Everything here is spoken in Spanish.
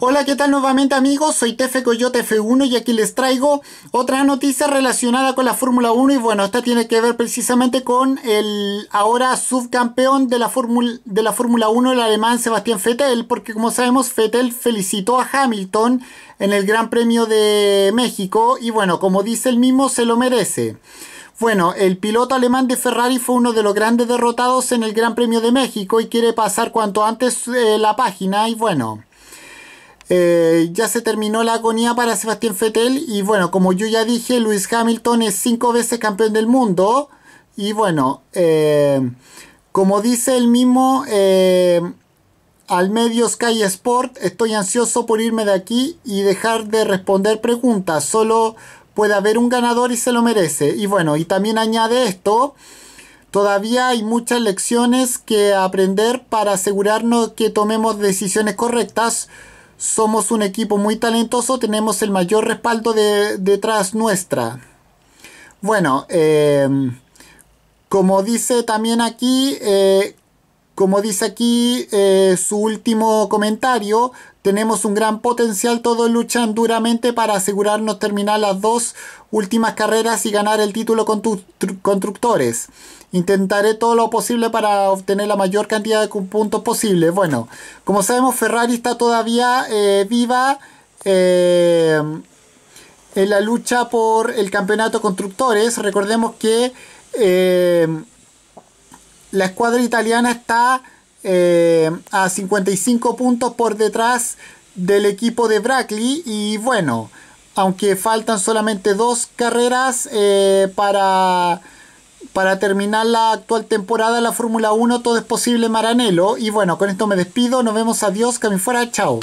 Hola, ¿qué tal nuevamente amigos? Soy Tefe Coyote F1 y aquí les traigo otra noticia relacionada con la Fórmula 1 y bueno, esta tiene que ver precisamente con el ahora subcampeón de la Fórmula, 1, el alemán Sebastián Vettel, porque como sabemos Vettel felicitó a Hamilton en el Gran Premio de México y bueno, como dice el mismo, se lo merece. Bueno, el piloto alemán de Ferrari fue uno de los grandes derrotados en el Gran Premio de México y quiere pasar cuanto antes eh, la página y bueno. Eh, ya se terminó la agonía para Sebastián Fettel y bueno, como yo ya dije, Luis Hamilton es cinco veces campeón del mundo y bueno, eh, como dice el mismo eh, al medio Sky Sport, estoy ansioso por irme de aquí y dejar de responder preguntas, solo puede haber un ganador y se lo merece. Y bueno, y también añade esto, todavía hay muchas lecciones que aprender para asegurarnos que tomemos decisiones correctas somos un equipo muy talentoso, tenemos el mayor respaldo de, detrás nuestra. Bueno, eh, como dice también aquí, eh, como dice aquí eh, su último comentario, tenemos un gran potencial, todos luchan duramente para asegurarnos terminar las dos últimas carreras y ganar el título con constructores. Intentaré todo lo posible para obtener la mayor cantidad de puntos posible. Bueno, como sabemos, Ferrari está todavía eh, viva eh, en la lucha por el campeonato constructores. Recordemos que... La escuadra italiana está eh, a 55 puntos por detrás del equipo de Brackley y bueno, aunque faltan solamente dos carreras eh, para, para terminar la actual temporada de la Fórmula 1, todo es posible Maranelo. Y bueno, con esto me despido, nos vemos, adiós, que me fuera, chao.